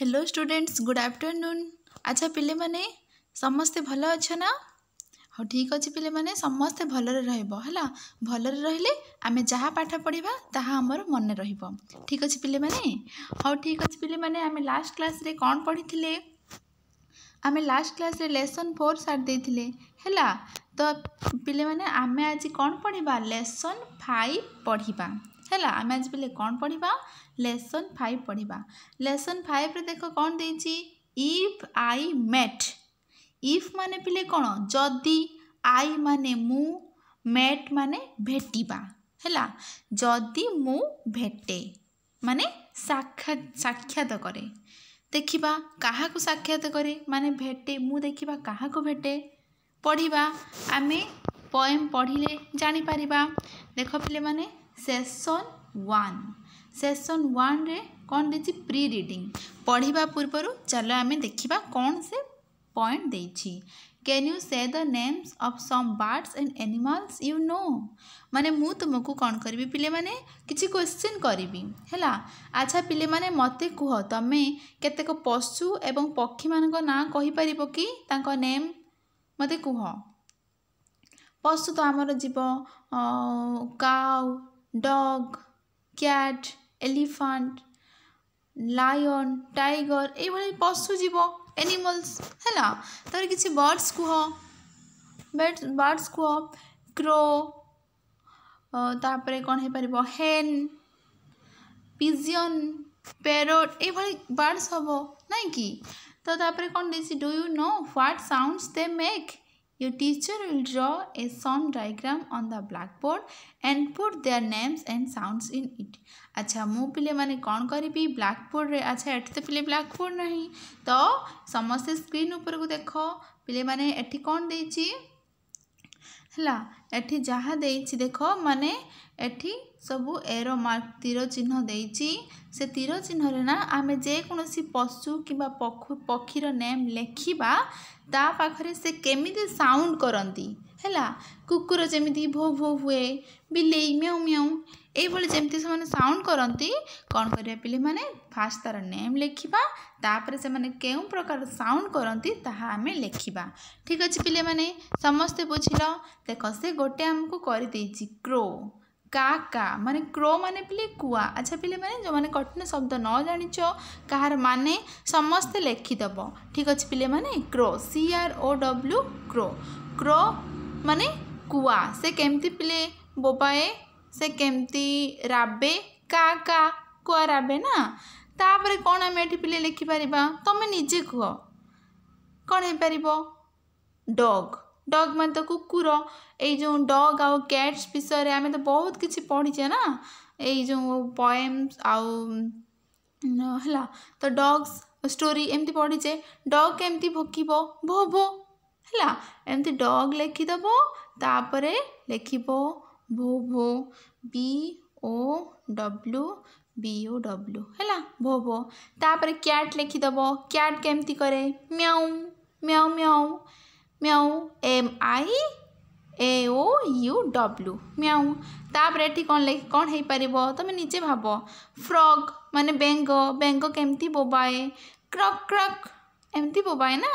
Hello students good afternoon ଆଚ୍ଛା ପିଲେମାନେ ସମସ୍ତେ ଭଲ ଅଛ ନା ହଉ ଠିକ୍ ଅଛି ପିଲେମାନେ ସମସ୍ତେ ଭଲରେ ରହିବ ହେଲା ଭଲରେ ରହିଲେ ଆମେ ଯାହା ପାଠ ପଢ଼ିବା ତାହା ଆମର ମନେ ରହିବ ଠିକ୍ ଅଛି ପିଲେମାନେ ହଉ ଠିକ୍ ଅଛି ପିଲେମାନେ ଆମେ ଲାଷ୍ଟ କ୍ଲାସ୍ରେ କ'ଣ ପଢ଼ିଥିଲେ ଆମେ ଲାଷ୍ଟ କ୍ଲାସ୍ରେ ଲେସନ୍ ଫୋର୍ ସାରି ଦେଇଥିଲେ ହେଲା ତ ପିଲେମାନେ ଆମେ ଆଜି କ'ଣ ପଢ଼ିବା ଲେସନ୍ ଫାଇଭ୍ ପଢ଼ିବା ହେଲା ଆମେ ଆଜି ପିଲେ କ'ଣ ପଢ଼ିବା ଲେସନ୍ ଫାଇଭ୍ ପଢ଼ିବା ଲେସନ୍ ଫାଇଭ୍ରେ ଦେଖ କ'ଣ ଦେଇଛି ଇଫ୍ ଆଇ ମେଟ୍ ଇଫ୍ ମାନେ ପିଲେ କ'ଣ ଯଦି ଆଇ ମାନେ ମୁଁ ମେଟ୍ ମାନେ ଭେଟିବା ହେଲା ଯଦି ମୁଁ ଭେଟେ ମାନେ ସାକ୍ଷାତ ସାକ୍ଷାତ କରେ ଦେଖିବା କାହାକୁ ସାକ୍ଷାତ କରେ ମାନେ ଭେଟେ ମୁଁ ଦେଖିବା କାହାକୁ ଭେଟେ ପଢ଼ିବା ଆମେ ପଏମ୍ ପଢ଼ିଲେ ଜାଣିପାରିବା ଦେଖ ପିଲେମାନେ ସେସନ୍ ୱାନ୍ ସେସନ୍ ୱାନ୍ରେ କ'ଣ ଦେଇଛି ପ୍ରି ରିଡ଼ିଂ ପଢ଼ିବା ପୂର୍ବରୁ ଚାଲ ଆମେ ଦେଖିବା କ'ଣ ସେ ପଏଣ୍ଟ ଦେଇଛି can you say the names of some birds and animals you know ମାନେ ମୁଁ ତୁମକୁ କ'ଣ କରିବି ପିଲେମାନେ କିଛି କ୍ୱେଶ୍ଚିନ୍ କରିବି ହେଲା ଆଚ୍ଛା ପିଲେମାନେ ମୋତେ କୁହ ତମେ କେତେକ ପଶୁ ଏବଂ ପକ୍ଷୀମାନଙ୍କ ନାଁ କହିପାରିବ କି ତାଙ୍କ ନେମ୍ ମୋତେ କୁହ ପଶୁ ତ ଆମର ଯିବ କାଉ dog cat elephant lion tiger ଏଇଭଳି ପଶୁ ଜୀବ ଏନିମଲ୍ସ ହେଲା ତା'ପରେ କିଛି ବର୍ଡ଼ସ୍ କୁହ ବର୍ଡ଼ସ୍ କୁହ କ୍ରୋ ତାପରେ କ'ଣ ହେଇପାରିବ ହେନ୍ ପିଜିଅନ୍ ପ୍ୟାରୋଟ୍ ଏଇଭଳି ବାର୍ଡ଼ସ୍ ହେବ ନାଇଁ କି ତ ତାପରେ କ'ଣ ଦେଇଛି do you know what sounds they make Your teacher will draw a sound diagram on the blackboard and put their names and sounds in it. আচ্ছা ମୁଁ ପିଲାମାନେ କ'ଣ କରିବି ବ୍ଲାକ୍ବୋର୍ଡ଼ରେ ଆଚ୍ଛା ଏଠି ତ ପିଲେ ବ୍ଲାକ୍ବୋର୍ଡ଼ ନାହିଁ ତ ସମସ୍ତେ ସ୍କ୍ରିନ୍ ଉପରକୁ ଦେଖ ପିଲାମାନେ ଏଠି କ'ଣ ଦେଇଛି ହେଲା ଏଠି ଯାହା ଦେଇଛି ଦେଖ ମାନେ ଏଠି ସବୁ ଏରୋ ମାର୍କ ତୀର ଚିହ୍ନ ଦେଇଛି ସେ ତୀର ଚିହ୍ନରେ ନା ଆମେ ଯେକୌଣସି ପଶୁ କିମ୍ବା ପକ୍ଷୀର ନେମ୍ ଲେଖିବା ତା ପାଖରେ ସେ କେମିତି ସାଉଣ୍ଡ କରନ୍ତି ହେଲା କୁକୁର ଯେମିତି ଭୋ ଭୋ ହୁଏ ବିଲେଇ ମିଆଉ ମିଆଉ ଏଇଭଳି ଯେମିତି ସେମାନେ ସାଉଣ୍ଡ କରନ୍ତି କ'ଣ କରିବା ପିଲାମାନେ ଫାଷ୍ଟ ତା'ର ନେମ୍ ଲେଖିବା ତାପରେ ସେମାନେ କେଉଁ ପ୍ରକାର ସାଉଣ୍ଡ କରନ୍ତି ତାହା ଆମେ ଲେଖିବା ଠିକ୍ ଅଛି ପିଲାମାନେ ସମସ୍ତେ ବୁଝିଲ ଦେଖ ସେ ଗୋଟେ ଆମକୁ କରିଦେଇଛି କ୍ରୋ କା ମାନେ କ୍ରୋ ମାନେ ପିଲେ କୁଆ ଆଚ୍ଛା ପିଲେମାନେ ଯେଉଁମାନେ କଠିନ ଶବ୍ଦ ନ ଜାଣିଛ କାହାର ମାନେ ସମସ୍ତେ ଲେଖିଦେବ ଠିକ୍ ଅଛି ପିଲେମାନେ crow C R O W crow crow ମାନେ କୁଆ ସେ କେମିତି ପିଲେ ବୋବାଏ ସେ କେମିତି ରାବେ କା କା କୁଆ ରାବେ ନା ତାପରେ କ'ଣ ଆମେ ଏଠି ପିଲେ ଲେଖିପାରିବା ତମେ ନିଜେ କୁହ କ'ଣ ହେଇପାରିବ ଡଗ୍ ଡଗ୍ ମାନେ ତ କୁକୁର ଏଇ ଯେଉଁ ଡଗ୍ ଆଉ କ୍ୟାଟ୍ସ ବିଷୟରେ ଆମେ ତ ବହୁତ କିଛି ପଢ଼ିଛେ ନା ଏଇ ଯେଉଁ ପଏମ୍ସ ଆଉ ହେଲା ତ ଡଗ୍ସ ଷ୍ଟୋରୀ ଏମିତି ପଢ଼ିଛେ ଡଗ୍ କେମିତି ଭୋକିବ ଭୋ ଭୋ ହେଲା ଏମିତି ଡଗ୍ ଲେଖିଦେବ ତାପରେ ଲେଖିବ ଭୋ ଭୋ ବି ଓ ଡବ୍ଲୁ ବି ଓ ଡବ୍ଲୁ ହେଲା ଭୋ ଭୋ ତାପରେ କ୍ୟାଟ୍ ଲେଖିଦେବ କ୍ୟାଟ୍ କେମିତି କରେ miaow miaow miaow miaow M I A O U W miaow ତାପରେ ଏଠି କ'ଣ ଲେଖି କ'ଣ ହେଇପାରିବ ତୁମେ ନିଜେ ଭାବ ଫ୍ରଗ୍ ମାନେ ବେଙ୍ଗ ବେଙ୍ଗ କେମିତି ବୋବାଏ କ୍ରକ୍ କ୍ରକ୍ ଏମିତି ବୋବାଏ ନା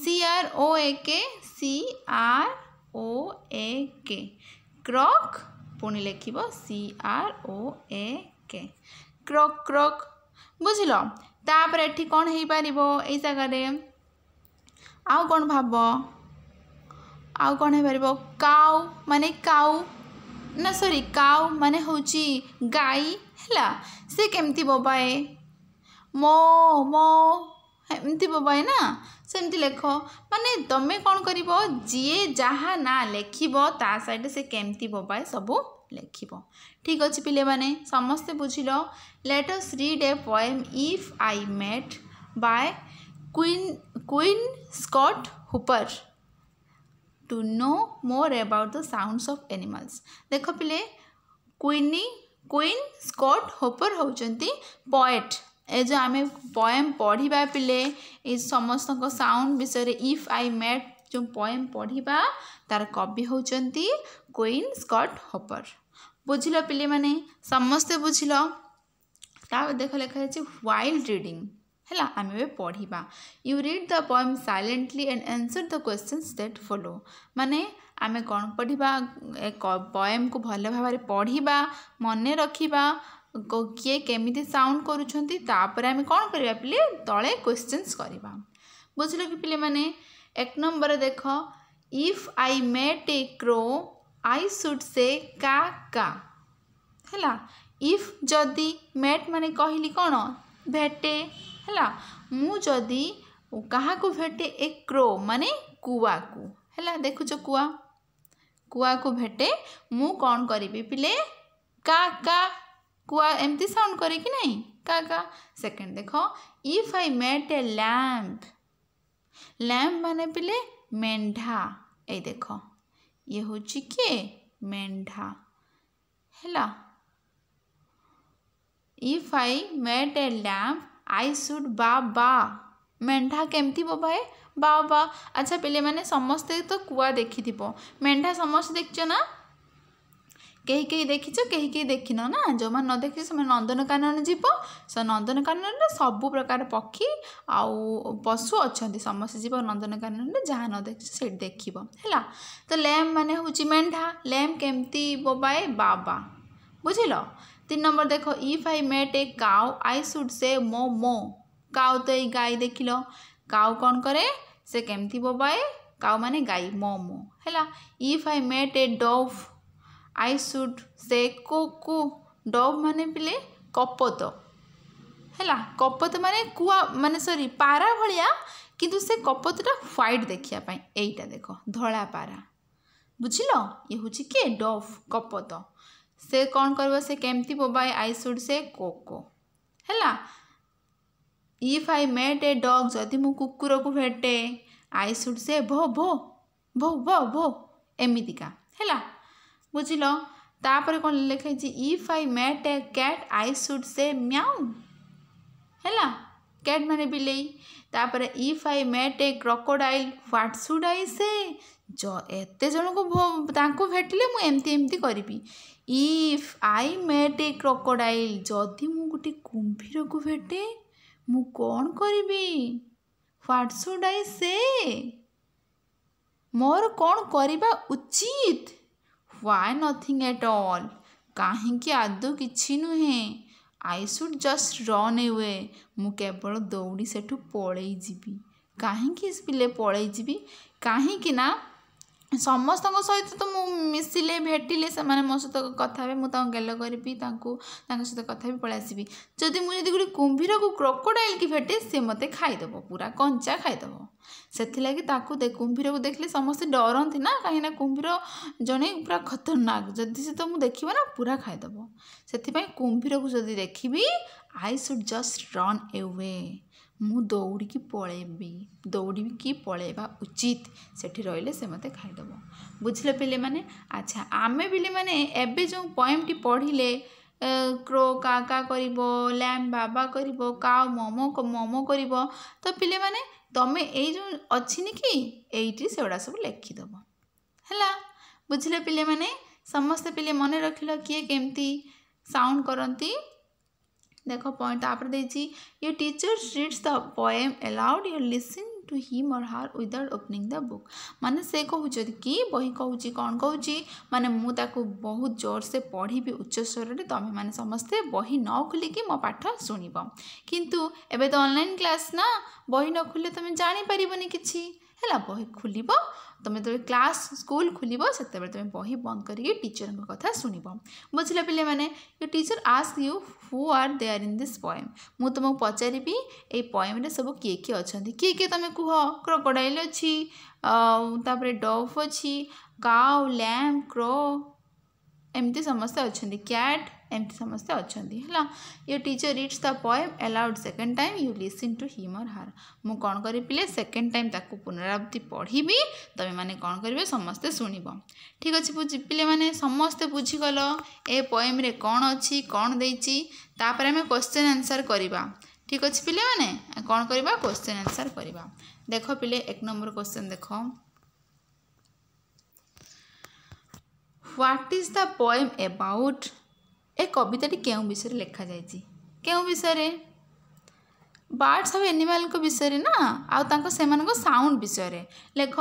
C R O A K C R O A K croak ପୁଣି ଲେଖିବ C R O A K croak croak ବୁଝିଲ ତାପରେ ଏଠି କ'ଣ ହେଇପାରିବ ଏଇ ଜାଗାରେ ଆଉ କ'ଣ ଭାବ ଆଉ କ'ଣ ହେଇପାରିବ କାଉ ମାନେ କାଉ ନା ସରି କାଉ ମାନେ ହେଉଛି ଗାଈ ହେଲା ସେ କେମିତି ବୋବାଏ ମୋ ମୋ ଏମିତି ବୋବାଏ ନା ସେମିତି ଲେଖ ମାନେ ତୁମେ କ'ଣ କରିବ ଯିଏ ଯାହା ନାଁ ଲେଖିବ ତା ସାଇଡ଼ରେ ସେ କେମିତି ବୋବାଏ ସବୁ ଲେଖିବ ଠିକ୍ ଅଛି ପିଲାମାନେ ସମସ୍ତେ ବୁଝିଲ let's read a poem if I met by Queen Queen Scott Hooper to know more about the sounds of animals. ଦେଖ ପିଲେ କୁଇନି କୁଇନ୍ ସ୍କଟ୍ ହୋପର ହେଉଛନ୍ତି ପଏଟ୍ ଏ ଯେଉଁ ଆମେ ପଏମ୍ ପଢ଼ିବା ପିଲେ ଏ ସମସ୍ତଙ୍କ ସାଉଣ୍ଡ ବିଷୟରେ ଇଫ୍ ଆଇ ମେଟ୍ ଯେଉଁ ପଏମ୍ ପଢ଼ିବା ତାର କବି ହେଉଛନ୍ତି କୁଇନ୍ ସ୍କଟ୍ ହୋପର ବୁଝିଲ ପିଲେମାନେ ସମସ୍ତେ ବୁଝିଲ ତା ଦେଖ ଲେଖା ଯାଇଛି ୱାଇଲ୍ଡ ରିଡ଼ିଂ ହେଲା ଆମେ ଏବେ ପଢ଼ିବା you read the poem silently and answer the questions that follow ମାନେ ଆମେ କ'ଣ ପଢ଼ିବା ପଏମ୍କୁ ଭଲ ଭାବରେ ପଢ଼ିବା ମନେ ରଖିବା କିଏ କେମିତି ସାଉଣ୍ଡ କରୁଛନ୍ତି ତାପରେ ଆମେ କ'ଣ କରିବା ପିଲେ ତଳେ କ୍ୱେଶ୍ଚିନ୍ସ କରିବା ବୁଝିଲ କି ପିଲେମାନେ ଏକ ନମ୍ବର ଦେଖ if I met a crow I should say caw କା ହେଲା ଇଫ୍ ଯଦି ମେଟ୍ ମାନେ କହିଲି କ'ଣ ଭେଟେ हला मुदि क्या भेटे ए क्रो माने कुआ को हला देखु कुआ कुआ को भेटे मु कौन करी पिले का एमती साउंड करे कि नहीं का का सेकंड देख if I met a lamp lamp माने पिले मेढा ये देख ये हूँ किए मेढा है if I met a lamp I should baa baa मेढ़ा केमती बबाए बा बा अच्छा पे मैंने समस्ते तो कुआ देखी थो मेढ़ा समस्त देखो ना कहीं कहीं देखी चो कहीं कहीं देख ना जो मैं न देखे से नंदनकानन जीव से नंदनकानन सब प्रकार पक्षी आ पशु अच्छा समस्ते जीव नंदनकानन जहाँ न देख से देख है तो लैम मान हूँ मेढ़ा लैम केमती बबाए बा बुझल तीन नंबर देखो if I met a cow I should say moo मो काउ तो ये गाई देख लो काउ कौन करे से केमती बोबाए काउ माने गाई मो मो है if I met a dove I should say coo कु डोव माने पिले कपत ହେଲା କପତ ମାନେ କୁଆ ମାନେ ସରି ପାରା ଭଳିଆ କିନ୍ତୁ ସେ କପତଟା ହ୍ୱାଇଟ୍ ଦେଖିବା ପାଇଁ ଏଇଟା ଦେଖ ଧଳା ପାରା ବୁଝିଲ ଇଏ ହେଉଛି କିଏ ଡଫ୍ से कौन कर से केमती बोबाए आई सुड से कोको है if I met a dog जदि मु कुकुर को भेटे आई सुड से भो भो भो भो भो एमतीका है बुझल तापर कौन लिखाई if I met a cat I should say miaow है कैट मैंने बिलई तापर if I met a crocodile what should I say एत जन को भेटिले मुझे एमती एमती करी ଇଫ୍ ଆଇ ମେଟ୍ ଏ କ୍ରୋକୋଡ଼ାଇଲ୍ ଯଦି ମୁଁ ଗୋଟେ କୁମ୍ଭୀରକୁ ଭେଟେ ମୁଁ କ'ଣ କରିବି ହ୍ୱାଟ୍ ସୁଡ଼୍ ଆଇ ସେ ମୋର କ'ଣ କରିବା ଉଚିତ ହ୍ୱାଏ ନଥିଙ୍ଗ ଏଟ୍ ଅଲ୍ କାହିଁକି ଆଦୌ କିଛି ନୁହେଁ I should just run away ମୁଁ କେବଳ ଦୌଡ଼ି ସେଠୁ ପଳେଇ ଯିବି କାହିଁକି ପିଲେ ପଳେଇ ଯିବି କାହିଁକି ନା ସମସ୍ତଙ୍କ ସହିତ ତ ମୁଁ ମିଶିଲେ ଭେଟିଲେ ସେମାନେ ମୋ ସହିତ କଥା ହେବେ ମୁଁ ତାଙ୍କୁ ଗେଲ କରିବି ତାଙ୍କୁ ତାଙ୍କ ସହିତ କଥା ବି ପଳେଇ ଆସିବି ଯଦି ମୁଁ ଯଦି ଗୋଟେ କୁମ୍ଭୀରକୁ କ୍ରୋକୋଡାଇଲ୍କି ଭେଟେ ସେ ମୋତେ ଖାଇଦେବ ପୁରା କଞ୍ଚା ଖାଇଦେବ ସେଥିଲାଗି ତାକୁ କୁମ୍ଭୀରକୁ ଦେଖିଲେ ସମସ୍ତେ ଡରନ୍ତି ନା କାହିଁକିନା କୁମ୍ଭୀର ଜଣେ ପୁରା ଖତରନାକ ଯଦି ସେ ତ ମୁଁ ଦେଖିବ ନା ପୁରା ଖାଇଦେବ ସେଥିପାଇଁ କୁମ୍ଭୀରକୁ ଯଦି ଦେଖିବି I should just run away ମୁଁ ଦୌଡ଼ିକି ପଳେଇବି ଦୌଡ଼ିକି ପଳେଇବା ଉଚିତ ସେଠି ରହିଲେ ସେ ମୋତେ ଖାଇଦେବ ବୁଝିଲେ ପିଲେମାନେ ଆଚ୍ଛା ଆମେ ପିଲେମାନେ ଏବେ ଯେଉଁ ପଏମ୍ଟି ପଢ଼ିଲେ କ୍ରୋ କା କା କରିବ ଲ୍ୟାମ୍ ବାବା କରିବ କାଓ ମମୋ ମମୋ କରିବ ତ ପିଲେମାନେ ତମେ ଏଇ ଯେଉଁ ଅଛିନି କି ଏଇଠି ସେଗୁଡ଼ା ସବୁ ଲେଖିଦେବ ହେଲା ବୁଝିଲେ ପିଲେମାନେ ସମସ୍ତେ ପିଲେ ମନେ ରଖିଲ କିଏ କେମିତି ସାଉଣ୍ଡ କରନ୍ତି देख पॉइंट तापर देछि your teacher reads the poem aloud your listen to him or her without opening the book माने से कहते कि बही कहूँ कौन कौन माने मुझे बहुत जोर से पढ़ी उच्च स्वर से तुम्हें तो मैंने समस्ते बही न खोलिकी मो पाठ शुण किंतु एवं क्लास तो ना बही न खोले तुम्हें जापर कि है बही खोल তুমি যেত ক্লাস স্কুল খোলব সেতবে তুমি বহি বন্ধ করি টিচর কথা শুণব বুঝলে পিলে মানে you teacher ask you who are there in this poem মু তোমাকে পচারিবি এই পয়েমরে সব কি কি অনেক কি কি তুমি কুহ ক্রকোডাইল অছি তাপরে ডফ অছি কাউ ল্যাম্প ক্রো ଏମିତି ସମସ୍ତେ ଅଛନ୍ତି କ୍ୟାଟ୍ ଏମିତି ସମସ୍ତେ ଅଛନ୍ତି ହେଲା your teacher its the poem aloud second time you listen to him or her ମୁଁ କ'ଣ କରିବି ପିଲେ ସେକେଣ୍ଡ ଟାଇମ୍ ତାକୁ ପୁନରାବୃତ୍ତି ପଢ଼ିବି ତୁମେମାନେ କ'ଣ କରିବେ ସମସ୍ତେ ଶୁଣିବ ଠିକ୍ ଅଛି ବୁଝି ପିଲେମାନେ ସମସ୍ତେ ବୁଝିଗଲ ଏ ପଏମ୍ରେ କ'ଣ ଅଛି କ'ଣ ଦେଇଛି ତାପରେ ଆମେ କ୍ୱେଶ୍ଚିନ୍ ଆନ୍ସର୍ କରିବା ଠିକ୍ ଅଛି ପିଲେମାନେ କ'ଣ କରିବା କ୍ୱେଶ୍ଚିନ୍ ଆନ୍ସର୍ କରିବା ଦେଖ ପିଲେ ଏକ ନମ୍ବର କ୍ୱେଶ୍ଚନ୍ ଦେଖ what is the poem about এ কবিতাটি কেউ বিষয়ে লেখা যাইছি কেউ বিষয়ে বার্ডস অফ এনিমাল বিষয়ে না আ সাউন্ড বিষয়ে লেখ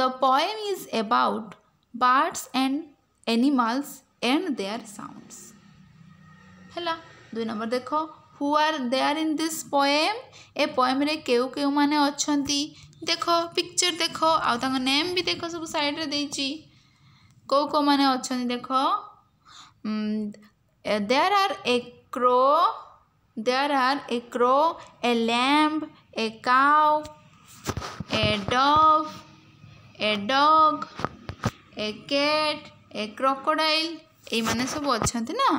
the poem is about birds and animals and their sounds ହେଲା ଦୁଇ ନମ୍ବର ଦେଖ who are there in this poem ଏ ପଏମ୍ରେ କେଉଁ କେଉଁମାନେ ଅଛନ୍ତି ଦେଖ ପିକ୍ଚର୍ ଦେଖ ଆଉ ତାଙ୍କ ନେମ୍ ବି ଦେଖ ସବୁ ସାଇଡ଼୍ରେ ଦେଇଛି କେଉଁ କେଉଁମାନେ ଅଛନ୍ତି ଦେଖ there are a crow there are a crow a lamp a cow a Dove A dog ଏ କେଟ୍ ଏ କ୍ରକୋଡାଇଲ୍ ଏଇମାନେ ସବୁ ଅଛନ୍ତି ନା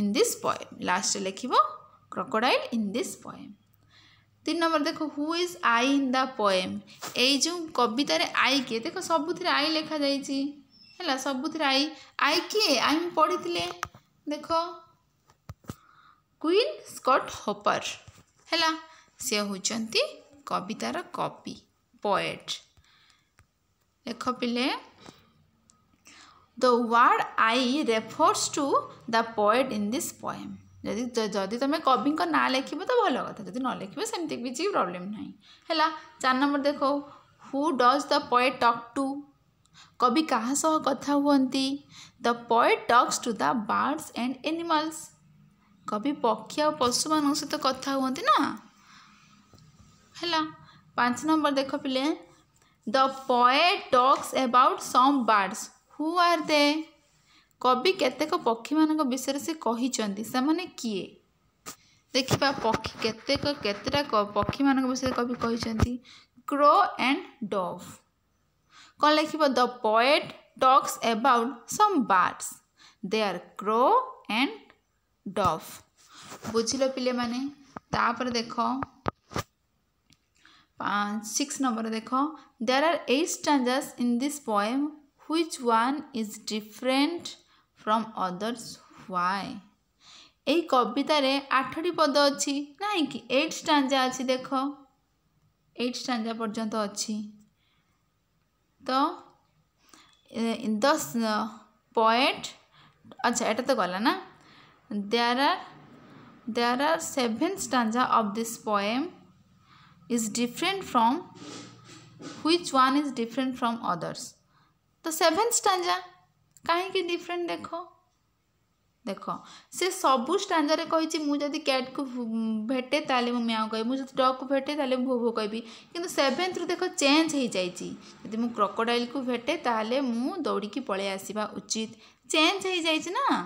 ଇନ୍ ଦିସ୍ ପଏମ୍ ଲାଷ୍ଟରେ ଲେଖିବ କ୍ରକୋଡାଇଲ୍ ଇନ୍ ଦିସ୍ ପଏମ୍ তিন নম্বর দেখো who is I in the poem এই যে কবিতার আই কে দেখো সবুথে আই লেখা যাইছি হ্যাঁ সবুথে আই আই কে আমি পড়িলে দেখো কুইন স্কট হপর ହେଲା ସେ ହେଉଛନ୍ତି କବିତାର କବି ପୋଏଟ୍ ଲେଖ ପିଲେ the word I refers to the poet in this poem जदि तुम कवि ना लेख तो भल कथा जब न लिखे सेमती किसी प्रोब्लेम ना है चार नंबर देख हु डज द पय टक् टू कवि कहस कथा हूँ the poet talks to the birds and animals कवि पक्षी और पशु मान सहित तो कथ हाँ ना है पांच नंबर देख पे the poet talks about some birds who are they କବି କେତେକ ପକ୍ଷୀମାନଙ୍କ ବିଷୟରେ ସେ କହିଛନ୍ତି ସେମାନେ କିଏ ଦେଖିବା ପକ୍ଷୀ କେତେକ କେତେଟା ପକ୍ଷୀମାନଙ୍କ ବିଷୟରେ କବି କହିଛନ୍ତି କ୍ରୋ ଆଣ୍ଡ ଡଭ୍ କ'ଣ ଲେଖିବ the poet talks about some birds they are crow and dove ବୁଝିଲ ପିଲେମାନେ ତାପରେ ଦେଖ ସିକ୍ସ ନମ୍ବର ଦେଖ there are eight stanzas in this poem which one is different from others why ଏଇ କବିତାରେ ଆଠଟି ପଦ ଅଛି ନାହିଁ କି ଏଇଟ୍ ଷ୍ଟାଞ୍ଜା ଅଛି ଦେଖ ଏଇଟ୍ ଷ୍ଟାଞ୍ଜା ପର୍ଯ୍ୟନ୍ତ ଅଛି ତ ଦ ପଏଟ୍ আচ্ছা এটা তো গলা না there are there are seven stanza of this poem is different from which one is different from others তো সেভেন স্টাঞ্জা कहीं डिफरेन्ट देख देख से सबू स्टाजारे जदि कैट को भेटे ताले मुझे म्याओ कह मुझे डग को भेटे ताले भो भो कह कि सेभेन्थ रु देख चेज हो मुझे क्रकोडाइल को भेटे ताले मुझे दौड़िकी पलै आसवा उचित चेंज हो जाए ना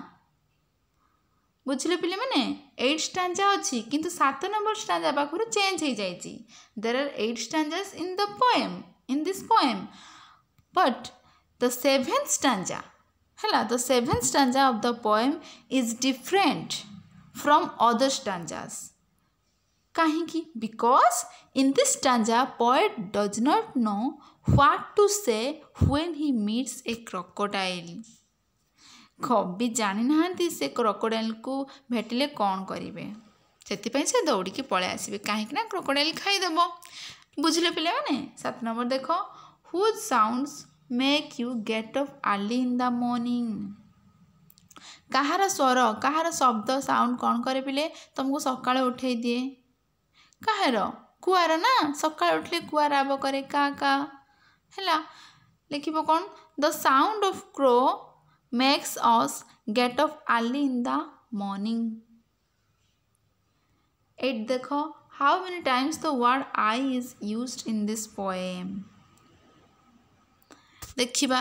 पे पी मैंने एट स्टाजा अच्छी कितना सात नंबर स्टाजा पाखु चेंज हो जाए there are eight stanzas in the poem in this poem but the seventh stanza है तो seven stanza of the poem is different from other stanzas कहीं because in this stanza poet does not know what to say when he meets a crocodile. କବି ଜାଣିନାହାନ୍ତି ସେ କ୍ରୋକୋଡାଇଲକୁ ଭେଟିଲେ କ'ଣ କରିବେ ସେଥିପାଇଁ ସେ ଦୌଡ଼ିକି ପଳେଇ ଆସିବେ କାହିଁକିନା କ୍ରୋକୋଡାଇଲ ଖାଇଦେବ ବୁଝିଲେ ପିଲାମାନେ ସାତ ନମ୍ବର ଦେଖ who sounds make you get up early in the morning କାହାର ସ୍ୱର କାହାର ଶବ୍ଦ ସାଉଣ୍ଡ କ'ଣ କରେ ପିଲେ ତୁମକୁ ସକାଳେ ଉଠାଇ ଦିଏ କାହାର କୁଆର ନା ସକାଳେ ଉଠିଲେ କୁଆର ଆବ କରେ କା କା ହେଲା ଲେଖିବ କ'ଣ the sound of crow makes us get of early in the morning eight ଦେଖ how many times the word I is used in this poem ଦେଖିବା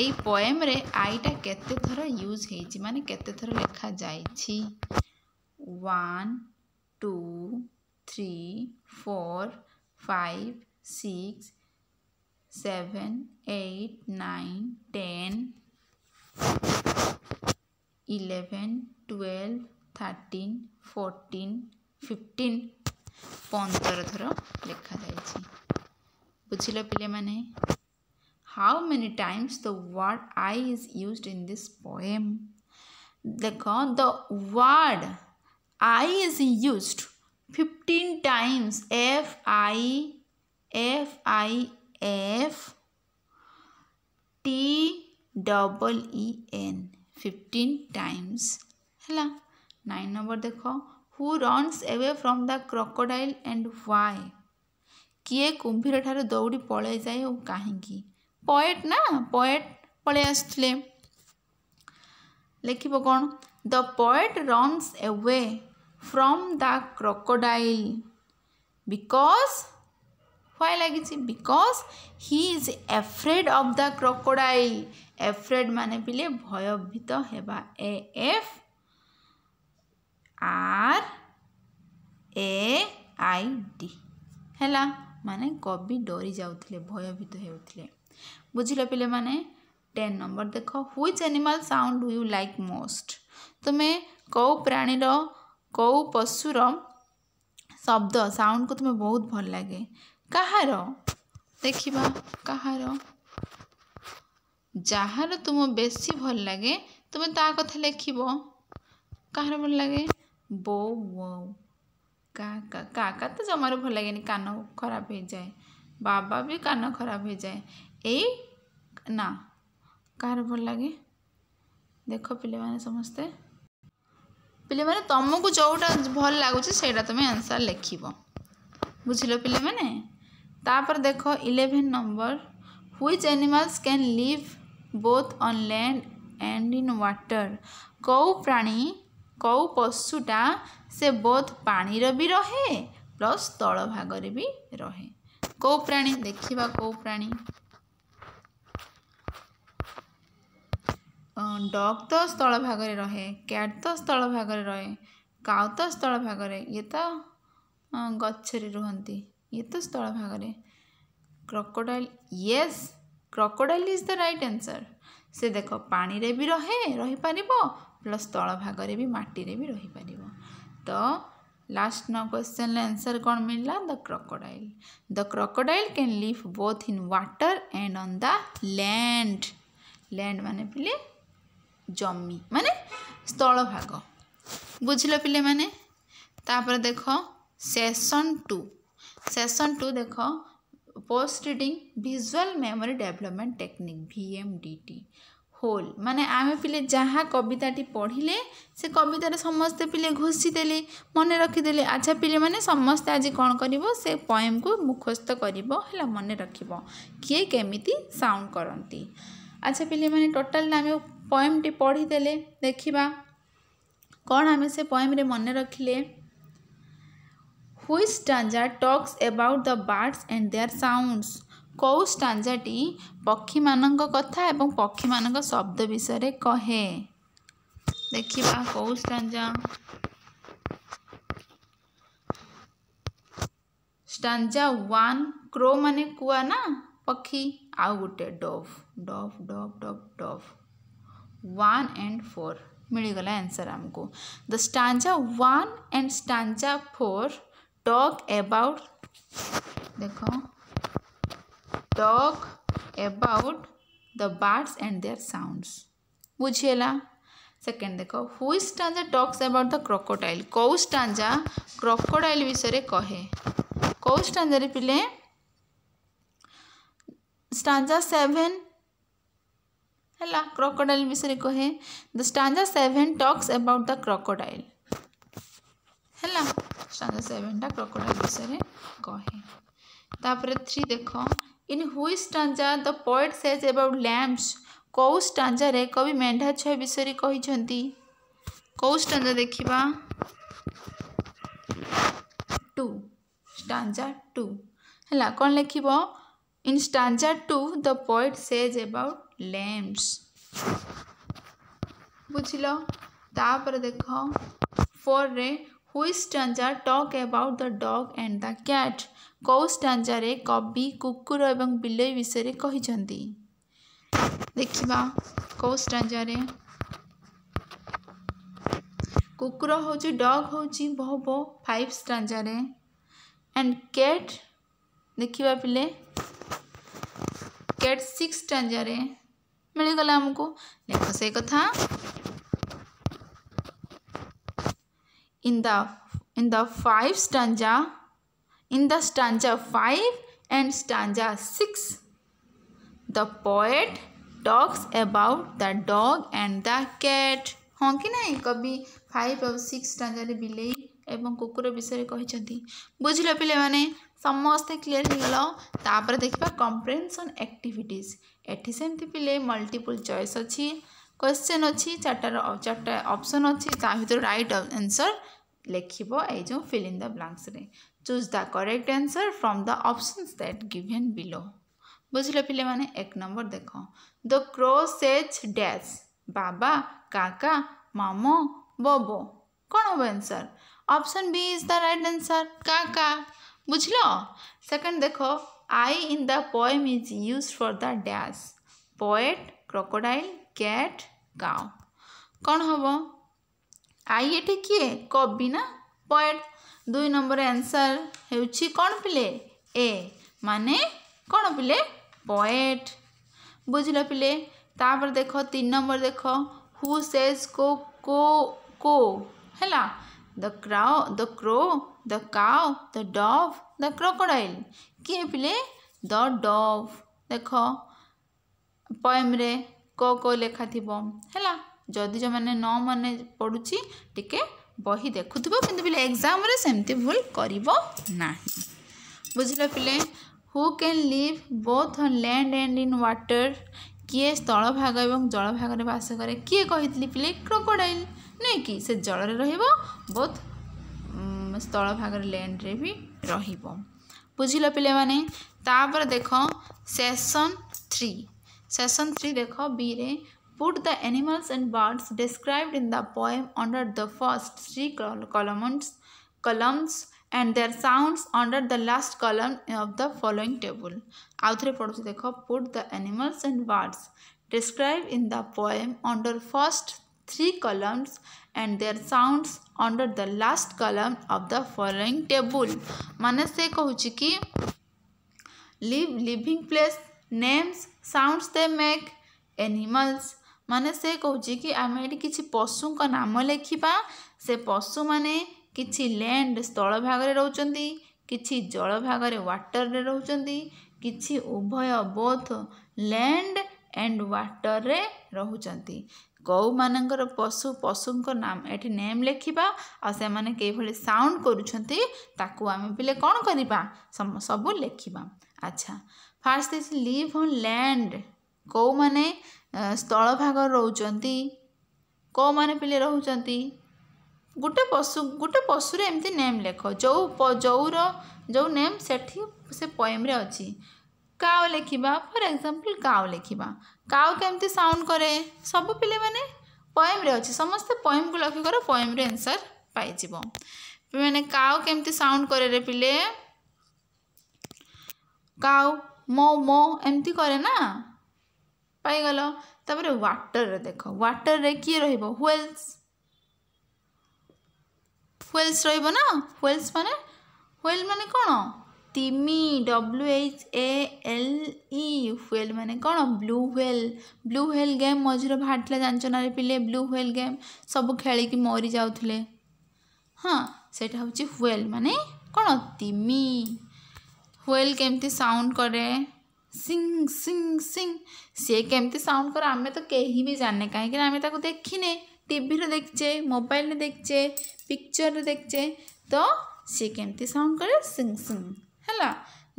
ଏଇ ପୋଏମ୍ରେ ଆଇଟା କେତେ ଥର ୟୁଜ୍ ହେଇଛି ମାନେ କେତେ ଥର ଲେଖାଯାଇଛି one two three four five six seven eight nine ten eleven twelve thirteen fourteen fifteen ପନ୍ଦର ଥର ଲେଖାଯାଇଛି ବୁଝିଲ ପିଲାମାନେ how many times the word I is used in this poem. the god the word I is used 15 times F I F I F T double E N 15 times ହେଲା nine number dekho who runs away from the crocodile and why किए कुंभीर ठार दौड़ी पଳାଇ जाए कहीं poet ନା poet ପଳେଇ ଆସିଥିଲେ ଲେଖିବ କ'ଣ the poet runs away from the crocodile because why ଲାଗିଛି because he is afraid of the crocodile afraid ମାନେ ପିଲେ ଭୟଭୀତ ହେବା A F R A I D ହେଲା ମାନେ କବି ଡରି ଯାଉଥିଲେ ଭୟଭୀତ ହେଉଥିଲେ ବୁଝିଲ ପିଲାମାନେ ଟେନ୍ ନମ୍ବର ଦେଖ which animal sound do you like most ତୁମେ କେଉଁ ପ୍ରାଣୀର କେଉଁ ପଶୁର ଶବ୍ଦ ସାଉଣ୍ଡକୁ ତୁମେ ବହୁତ ଭଲ ଲାଗେ କାହାର ଦେଖିବା କାହାର ଯାହାର ତୁମ ବେଶୀ ଭଲ ଲାଗେ ତୁମେ ତା କଥା ଲେଖିବ କାହାର ଭଲ ଲାଗେ ବୋଉ ବୋଉ କାକା କାକା ତ ଜମାରୁ ଭଲ ଲାଗେନି କାନ ଖରାପ ହେଇଯାଏ ବାବା ବି କାନ ଖରାପ ହେଇଯାଏ ना कार भल लगे देख पे समस्ते पे तुमको जोटा भल लगुच से तुम आंसर लिख बुझ पे तापर देख eleven number which animals can live both on land and in water कौ प्राणी कौ पशुटा से बोध पानीर भी रहे प्लस तल भाग रे कौ प्राणी देखा कौ प्राणी अं, डग तो स्थल भाग रहे कैट तो स्थल भाग रहे काउ तो स्थल भाग ये तो अं, गच्छे रुहति ये तो स्थल भाग क्रकोडाइल ये crocodile is the right answer से देख पा भी रहे रही पार प्लस स्थल भाग मटी भी रही पार तो लास्ट न क्वेश्चन आंसर कौन मिलला the crocodile the crocodile can live both in water and on the land land मान पिले ଜମି ମାନେ ସ୍ଥଳଭାଗ ବୁଝିଲ ପିଲେମାନେ ତାପରେ ଦେଖ ସେସନ୍ ଟୁ ସେସନ୍ ଟୁ ଦେଖ post reading visual memory development technique V M D T ହୋଲ୍ ମାନେ ଆମେ ପିଲେ ଯାହା କବିତାଟି ପଢ଼ିଲେ ସେ କବିତାରେ ସମସ୍ତେ ପିଲେ ଘୋଷିଦେଲେ ମନେ ରଖିଦେଲେ ଆଚ୍ଛା ପିଲେମାନେ ସମସ୍ତେ ଆଜି କ'ଣ କରିବ ସେ ପଏମ୍କୁ ମୁଖସ୍ଥ କରିବ ହେଲା ମନେ ରଖିବ କିଏ କେମିତି ସାଉଣ୍ଡ କରନ୍ତି ଆଚ୍ଛା ପିଲେମାନେ ଟୋଟାଲ୍ ଆମେ पोएमटी पढ़ीदे देखा कौन आम से पोएम्रे मन रखिले हुई stanza talks about the birds and their sounds कौ टी पक्षी मान कथा एवं पक्षी मान शब्द विषय कहे देखा कौ स्टाजा स्टाजा वन क्रो मान कुआ ना पक्षी आउ गोटे डफ डफ डफ डफ डफ वन एंड फोर मिलगला आंसर आमको the stanza one and stanza four talk about देख talk about the birds and their sounds बुझीला सेकेंड देख हुई stanza talks about the crocodile कौ स्टाजा क्रोकोडाइल विषय कहे कौ स्टाजा पे स्टाजा सेवेन ହେଲା କ୍ରୋକୋଡାଇଲ୍ ବିଷୟରେ କହେ the stanza seven talks about the crocodile ହେଲା ଷ୍ଟାଞ୍ଜା ସେଭେନ୍ଟା କ୍ରୋକୋଡାଇଲ୍ ବିଷୟରେ କହେ ତାପରେ ଥ୍ରୀ ଦେଖ ଇନ୍ ହୁଇ stanza the poet says about lamps କେଉଁ ଷ୍ଟାଞ୍ଜାରେ କବି ମେଣ୍ଢା ଛୁଆ ବିଷୟରେ କହିଛନ୍ତି କେଉଁ ଷ୍ଟାଞ୍ଜା ଦେଖିବା ଟୁ ଷ୍ଟାଞ୍ଜା ଟୁ ହେଲା କ'ଣ ଲେଖିବ in stanza two the poet says about lambs बुझल तापर देख फोर रे हुई stanza talk about the dog and the cat कौ स्टाजा कवि कुकुर बिलई विषय कही देखा कौ स्टाजा कुकुर हूँ डग हूँ बह बो फाइव स्टाजा एंड कैट देखा पे कैट सिक्स स्टाजा मिलगला आमको देख से कथा in the in the five stanza in the stanza five and stanza six the poet talks about the dog and the cat हाँ कि ना कभी फाइव और सिक्स स्टांजा बिलई ଏବଂ କୁକୁର ବିଷୟରେ କହିଛନ୍ତି ବୁଝିଲ ପିଲାମାନେ ସମସ୍ତେ କ୍ଲିୟର୍ ହେଇଗଲ ତାପରେ ଦେଖିବା କମ୍ପ୍ରେନସନ୍ ଆକ୍ଟିଭିଟିଜ୍ ଏଠି ସେମିତି ପିଲେ ମଲ୍ଟିପୁଲ୍ ଚଏସ୍ ଅଛି କ୍ୱେଶ୍ଚନ୍ ଅଛି ଚାରିଟାର ଚାରିଟା ଅପସନ୍ ଅଛି ତା ଭିତରୁ ରାଇଟ୍ ଆନ୍ସର୍ ଲେଖିବ ଏଇ ଯେଉଁ ଫିଲ୍ ଇନ୍ ଦ ବ୍ଲାଙ୍କ୍ସରେ choose the correct answer from the options that given below ବୁଝିଲ ପିଲାମାନେ ଏକ ନମ୍ବର ଦେଖ ଦ କ୍ରୋ ସେଜ୍ ଡ୍ୟାସ୍ ବାବା କାକା ମାମୋ ବୋବୋ କ'ଣ ହେବ answer option B is the right answer काका बुझलो सेकंड देखो I in the poem is use for the dash poet crocodile cat cow कौन हम आई ये किए कवि ना पएट दुई नंबर आंसर हो कौन पिले ए माने कौन पिले पएट बुझल पिले तापर देख तीन नंबर देख हु सेज को को को हैला the crow, the crow, the cow, the dove, the crocodile. किए पिले द डव देख ପଏମ୍ରେ କ କ ଲେଖା ଥିବ ହେଲା ଯଦି ଯେଉଁମାନେ ନ ମନେ ପଡ଼ୁଛି ଟିକେ ବହି ଦେଖୁଥିବ କିନ୍ତୁ ପିଲେ ଏକ୍ଜାମ୍ରେ ସେମିତି ଭୁଲ କରିବ ନାହିଁ ବୁଝିଲ ପିଲେ who can live both on land and in water କିଏ ସ୍ଥଳଭାଗ ଏବଂ ଜଳଭାଗରେ ବାସ କରେ କିଏ କହିଥିଲି ପିଲେ କ୍ରୋକୋଡାଇଲ୍ नहीं कि से जल रोत स्थल भाग लैंड्रे भी रुझ पे तापर देख सेसन थ्री सेसन थ्री देख B put the animals and birds described in the poem under the first three column columns and their sounds under the last column of the following table आउ थे पढ़ु देख put the animals and birds describe in the poem under first three columns and their sounds under the last column of the following table माने से कहूँ कि live living place names sounds they make animals माने से कहूँ कि आम ये किसी पशु का नाम लिखा से पशु माने किसी लैंड स्थल भाग rauchanti kichi किसी जल भाग में वाटर रे रोच किसी उभय बोथ लैंड एंड व्टर रे रोच कौमान पशु पशुको नाम एम लेख्दा आमा केही भन्ने साउन्ड गरु पे कन् सब लेख्दा अच्छा फार्ट इज ऑन लैंड ल्यान्ड के स्थल भाग रो मे रो गशु गोट पशु र एम नेख जो जौ र जो नेम सि पोइम्रे अहिले काउ लेख् फर एक्जाम्पल काउ लेख्दा କାଉ କେମିତି ସାଉଣ୍ଡ କରେ ସବୁ ପିଲାମାନେ ପଏମ୍ରେ ଅଛି ସମସ୍ତେ ପଏମ୍କୁ ଲକ୍ଷ୍ୟ କର ପଏମ୍ରେ ଆନ୍ସର୍ ପାଇଯିବ ମାନେ କାଉ କେମିତି ସାଉଣ୍ଡ କରେ ରେ ପିଲେ କାଉ ମୋ ମୋ ଏମିତି କରେ ନା ପାଇଗଲ ତାପରେ ୱାଟର୍ରେ ଦେଖ ୱାଟର୍ରେ କିଏ ରହିବ ହୁଏଲ୍ସ ହୁଏଲ୍ସ ରହିବ ନା ହୁଏଲ୍ସ ମାନେ ହୁଏଲ୍ ମାନେ କ'ଣ তিমি W H A L E whale ମାନେ କ'ଣ blue whale blue whale game ମଝିରେ ବାହାରିଥିଲା ଜାଞ୍ଚନାରେ ପିଲେ ବ୍ଲୁ ହୁଏଲ୍ ଗେମ୍ ସବୁ ଖେଳିକି ମରି ଯାଉଥିଲେ ହଁ ସେଇଟା ହେଉଛି ହୁଏଲ୍ ମାନେ କ'ଣ ତିମି ହୁଏଲ୍ କେମିତି ସାଉଣ୍ଡ କରେ ସିଂ ସିଂ ସିଂ ସିଏ କେମିତି ସାଉଣ୍ଡ କରେ ଆମେ ତ କେହି ବି ଜାଣିନେ କାହିଁକିନା ଆମେ ତାକୁ ଦେଖିନେ ଟିଭିରେ ଦେଖିଛେ ମୋବାଇଲରେ ଦେଖିଛେ ପିକ୍ଚରରେ ଦେଖିଛେ ତ ସିଏ କେମିତି ସାଉଣ୍ଡ କରେ ସିଂ ସିଂ ହେଲା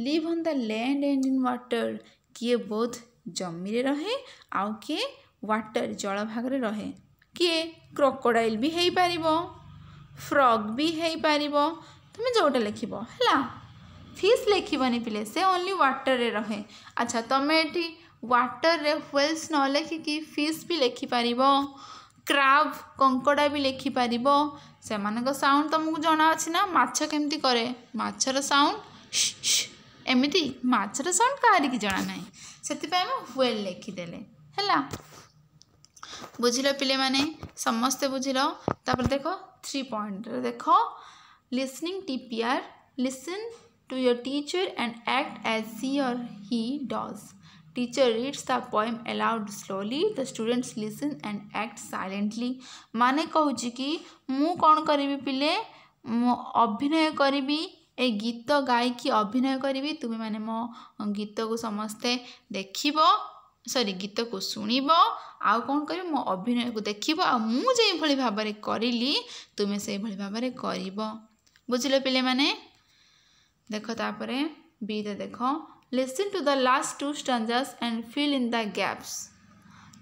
live on the land and in water କିଏ ବୋଧ ଜମିରେ ରହେ ଆଉ କିଏ ୱାଟର ଜଳଭାଗରେ ରହେ କିଏ କ୍ରୋକୋଡାଇଲ୍ ବି ହେଇପାରିବ ଫ୍ରଗ୍ ବି ହେଇପାରିବ ତୁମେ ଯେଉଁଟା ଲେଖିବ ହେଲା ଫିସ୍ ଲେଖିବନି ପିଲେ ସେ ଓନ୍ଲି ୱାଟରରେ ରହେ ଆଚ୍ଛା ତୁମେ ଏଠି ୱାଟରରେ ହ୍ୱେଲ୍ସ ନ ଲେଖିକି ଫିସ୍ ବି ଲେଖିପାରିବ କ୍ରାବ୍ କଙ୍କଡ଼ା ବି ଲେଖିପାରିବ ସେମାନଙ୍କ ସାଉଣ୍ଡ ତୁମକୁ ଜଣା ଅଛି ନା ମାଛ କେମିତି କରେ ମାଛର ସାଉଣ୍ଡ एमती मछर साउंड कह रही जनाना से हुएल लिखिदे बुझल पे समस्ते बुझल तापर देख थ्री पॉइंट देख listening TPR listen to your teacher and act as she or he does teacher reads the poem aloud slowly the students listen and act silently माने कह कि मु कौन करी पिले अभिनय करी ଏ ଗୀତ ଗାଇକି ଅଭିନୟ କରିବି ତୁମେମାନେ ମୋ ଗୀତକୁ ସମସ୍ତେ ଦେଖିବ ସରି ଗୀତକୁ ଶୁଣିବ ଆଉ କ'ଣ କରିବ ମୋ ଅଭିନୟକୁ ଦେଖିବ ଆଉ ମୁଁ ଯେଉଁଭଳି ଭାବରେ କରିଲି ତୁମେ ସେଇଭଳି ଭାବରେ କରିବ ବୁଝିଲ ପିଲାମାନେ ଦେଖ ତାପରେ ବିରେ ଦେଖ listen to the last two stanzas and fill in the gaps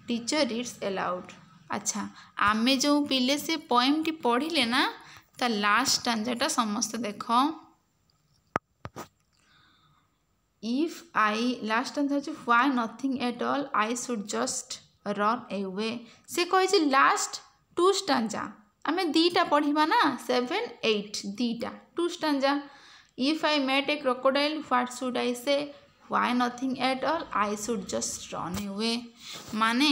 teacher reads aloud ଆଚ୍ଛା ଆମେ ଯେଉଁ ପିଲେ ସେ ପଏମ୍ଟି ପଢ଼ିଲେ ନା ତା ଲାଷ୍ଟ ଷ୍ଟାଞ୍ଜାଟା ସମସ୍ତେ ଦେଖ ইফ আই লাস্ট আনসার হচ্ছে why nothing at all I should just run way সে কয়েছে লাস্ট টু স্টাঞ্জা ଆମେ ଦୁଇଟା ପଢ଼ିବା ନା ସେଭେନ୍ ଏଇଟ୍ ଦୁଇଟା two stanza if I met a crocodile what should I say why nothing at all i should just run away মানে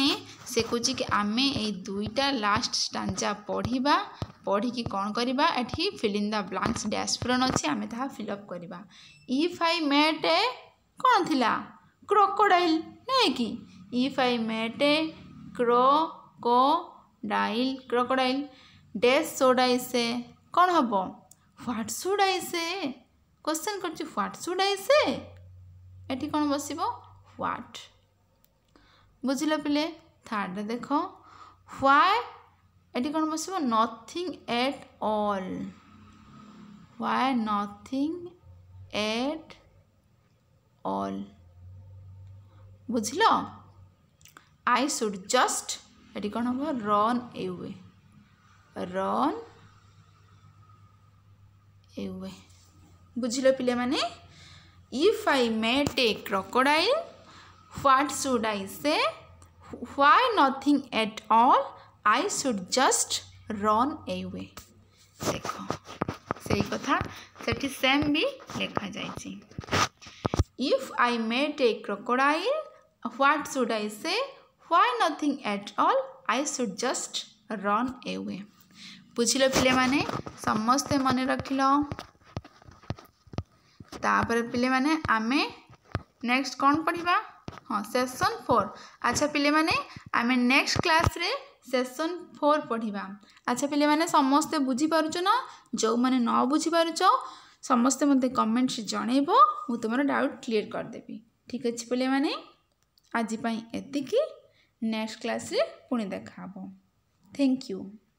ସେ କହୁଛି କି ଆମେ ଏଇ ଦୁଇଟା ଲାଷ୍ଟ ଷ୍ଟାଞ୍ଜା ପଢ଼ିବା ପଢ଼ିକି କ'ଣ କରିବା ଏଠି ଫିଲିଂ ଦ ବ୍ଲାଙ୍କସ୍ ଡ୍ୟାସ୍ଫ୍ରନ୍ ଅଛି ଆମେ ତାହା ଫିଲ୍ଅପ୍ କରିବା ଇଫ୍ ଆଇ ମେଟ୍ ଏ କ'ଣ ଥିଲା କ୍ରୋକୋଡାଇଲ୍ ନୁହେଁ କି if I met a crocodile crocodile ଡେସ୍ ସୋଡ୍ ଆଇ ସେ କ'ଣ ହେବ what should I say question କରୁଛି ହ୍ୱାଟ୍ ସୁଡ଼୍ ଆଇ ସେ ଏଠି କ'ଣ ବସିବ ହ୍ୱାଟ୍ ବୁଝିଲ ପିଲେ ଥାର୍ଡ଼ଟା ଦେଖ ହ୍ୱାଏ ଏଠି କ'ଣ ବସିବ nothing at all why nothing at all ବୁଝିଲ ଆଇ ସୁଡ଼ ଜଷ୍ଟ ଏଠି କ'ଣ ହେବ ରନ୍ ଏୱେ ରନ୍ ଏୱେ ବୁଝିଲ ପିଲାମାନେ If I may take crocodile, what should I say? Why nothing at all? I should just run away. देख सही कथा same भी लिखा जाए if I may take crocodile what should I say why nothing at all I should just run away बुझल पे समस्ते मन रख ତାପରେ ପିଲାମାନେ ଆମେ ନେକ୍ସଟ କ'ଣ ପଢ଼ିବା ହଁ ସେସନ୍ ଫୋର୍ ଆଚ୍ଛା ପିଲାମାନେ ଆମେ ନେକ୍ସଟ କ୍ଲାସ୍ରେ ସେସନ୍ ଫୋର୍ ପଢ଼ିବା ଆଚ୍ଛା ପିଲାମାନେ ସମସ୍ତେ ବୁଝିପାରୁଛ ନା ଯେଉଁମାନେ ନ ବୁଝିପାରୁଛ ସମସ୍ତେ ମୋତେ କମେଣ୍ଟରେ ଜଣାଇବ ମୁଁ ତୁମର ଡାଉଟ୍ କ୍ଲିଅର୍ କରିଦେବି ଠିକ୍ ଅଛି ପିଲାମାନେ ଆଜି ପାଇଁ ଏତିକି ନେକ୍ସଟ କ୍ଲାସ୍ରେ ପୁଣି ଦେଖା ହେବ ଥ୍ୟାଙ୍କ ୟୁ